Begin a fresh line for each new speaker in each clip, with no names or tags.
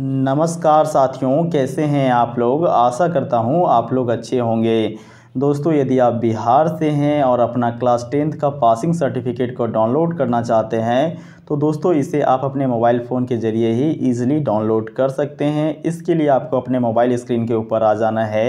नमस्कार साथियों कैसे हैं आप लोग आशा करता हूं आप लोग अच्छे होंगे दोस्तों यदि आप बिहार से हैं और अपना क्लास टेंथ का पासिंग सर्टिफिकेट को डाउनलोड करना चाहते हैं तो दोस्तों इसे आप अपने मोबाइल फ़ोन के ज़रिए ही ईज़िली डाउनलोड कर सकते हैं इसके लिए आपको अपने मोबाइल स्क्रीन के ऊपर आ जाना है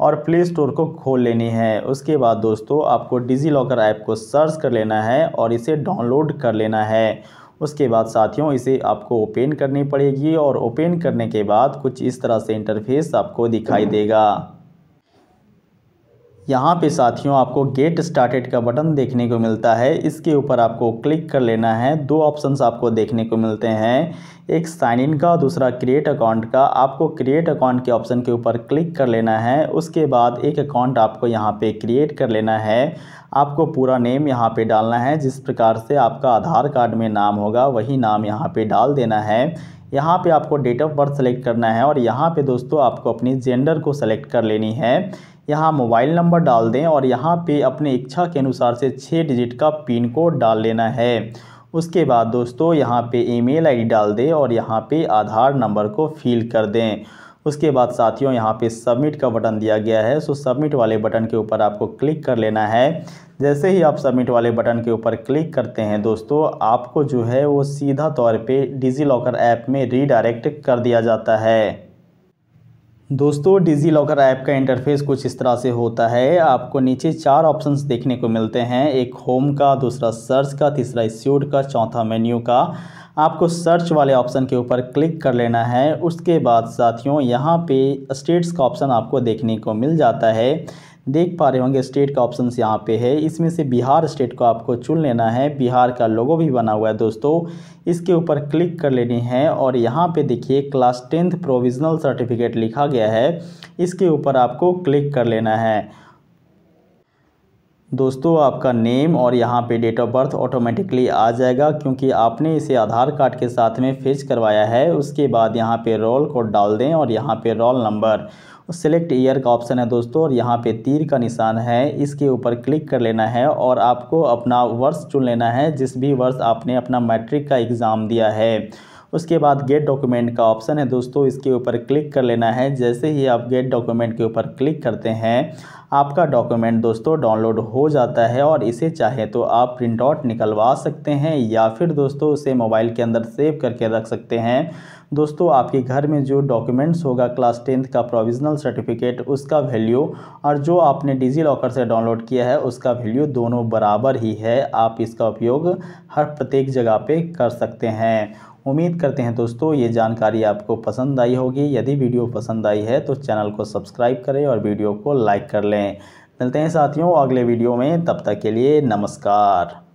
और प्ले स्टोर को खोल लेनी है उसके बाद दोस्तों आपको डिजी लॉकर ऐप को सर्च कर लेना है और इसे डाउनलोड कर लेना है उसके बाद साथियों इसे आपको ओपन करनी पड़ेगी और ओपन करने के बाद कुछ इस तरह से इंटरफेस आपको दिखाई देगा यहाँ पे साथियों आपको गेट स्टार्टेड का बटन देखने को मिलता है इसके ऊपर आपको क्लिक कर लेना है दो ऑप्शंस आपको देखने को मिलते हैं एक साइन इन का दूसरा क्रिएट अकाउंट का आपको क्रिएट अकाउंट के ऑप्शन के ऊपर क्लिक कर लेना है उसके बाद एक अकाउंट आपको यहाँ पे क्रिएट कर लेना है आपको पूरा नेम यहाँ पे डालना है जिस प्रकार से आपका आधार कार्ड में नाम होगा वही नाम यहाँ पे डाल देना है यहाँ पे आपको डेट ऑफ बर्थ सेलेक्ट करना है और यहाँ पे दोस्तों आपको अपनी जेंडर को सेलेक्ट कर लेनी है यहाँ मोबाइल नंबर डाल दें और यहाँ पे अपने इच्छा के अनुसार से छः डिजिट का पिन कोड डाल लेना है उसके बाद दोस्तों यहाँ पे ईमेल आईडी डाल दें और यहाँ पे आधार नंबर को फिल कर दें उसके बाद साथियों यहाँ पे सबमिट का बटन दिया गया है सो सबमिट वाले बटन के ऊपर आपको क्लिक कर लेना है जैसे ही आप सबमिट वाले बटन के ऊपर क्लिक करते हैं दोस्तों आपको जो है वो सीधा तौर पे डिजी लॉकर ऐप में रीडायरेक्ट कर दिया जाता है दोस्तों डिजी लॉकर ऐप का इंटरफेस कुछ इस तरह से होता है आपको नीचे चार ऑप्शंस देखने को मिलते हैं एक होम का दूसरा सर्च का तीसरा स्यूड का चौथा मेन्यू का आपको सर्च वाले ऑप्शन के ऊपर क्लिक कर लेना है उसके बाद साथियों यहाँ पे स्टेट्स का ऑप्शन आपको देखने को मिल जाता है देख पा रहे होंगे स्टेट का ऑप्शन यहाँ पे है इसमें से बिहार स्टेट को आपको चुन लेना है बिहार का लोगो भी बना हुआ है दोस्तों इसके ऊपर क्लिक कर लेनी है और यहाँ पे देखिए क्लास टेंथ प्रोविजनल सर्टिफिकेट लिखा गया है इसके ऊपर आपको क्लिक कर लेना है दोस्तों आपका नेम और यहाँ पे डेट ऑफ बर्थ ऑटोमेटिकली आ जाएगा क्योंकि आपने इसे आधार कार्ड के साथ में फेच करवाया है उसके बाद यहाँ पे रोल कोड डाल दें और यहाँ पे रोल नंबर सेलेक्ट ईयर का ऑप्शन है दोस्तों और यहाँ पे तीर का निशान है इसके ऊपर क्लिक कर लेना है और आपको अपना वर्ष चुन लेना है जिस भी वर्ष आपने अपना मैट्रिक का एग्ज़ाम दिया है उसके बाद गेट डॉक्यूमेंट का ऑप्शन है दोस्तों इसके ऊपर क्लिक कर लेना है जैसे ही आप गेट डॉक्यूमेंट के ऊपर क्लिक करते हैं आपका डॉक्यूमेंट दोस्तों डाउनलोड हो जाता है और इसे चाहे तो आप प्रिंट आउट निकलवा सकते हैं या फिर दोस्तों उसे मोबाइल के अंदर सेव करके रख सकते हैं दोस्तों आपके घर में जो डॉक्यूमेंट्स होगा क्लास टेंथ का प्रोविजनल सर्टिफिकेट उसका वैल्यू और जो आपने डिजी लॉकर से डाउनलोड किया है उसका वैल्यू दोनों बराबर ही है आप इसका उपयोग हर प्रत्येक जगह पे कर सकते हैं उम्मीद करते हैं दोस्तों ये जानकारी आपको पसंद आई होगी यदि वीडियो पसंद आई है तो चैनल को सब्सक्राइब करें और वीडियो को लाइक कर लें मिलते हैं साथियों अगले वीडियो में तब तक के लिए नमस्कार